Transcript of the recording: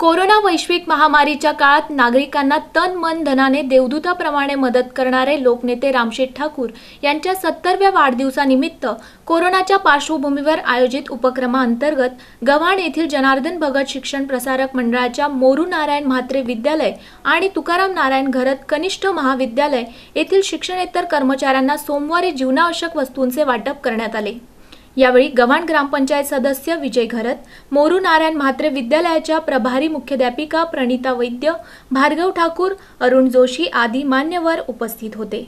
corona वैश्विक महामारीच्या काळात नागरिकांना तन मन धनाने देवदूताप्रमाणे मदत करणारे लोकनेते रामशेठ ठाकूर यांच्या सत्तरव्या वाढदिवसानिमित्त कोरोनाच्या पार्श्वभूमीवर आयोजित उपक्रमाअंतर्गत गव्हाण येथील जनार्दन भगत शिक्षण प्रसारक मंडळाच्या मोरू नारायण म्हात्रे विद्यालय आणि तुकाराम नारायण घरत कनिष्ठ महाविद्यालय येथील शिक्षणेतर कर्मचाऱ्यांना सोमवारी जीवनावश्यक वस्तूंचे वाटप करण्यात आले यावेळी गव्हाण ग्रामपंचायत सदस्य विजय घरत मोरू नारायण म्हात्रे विद्यालयाच्या प्रभारी मुख्याध्यापिका प्रणिता वैद्य भार्गव ठाकूर अरुण जोशी आदी मान्यवर उपस्थित होते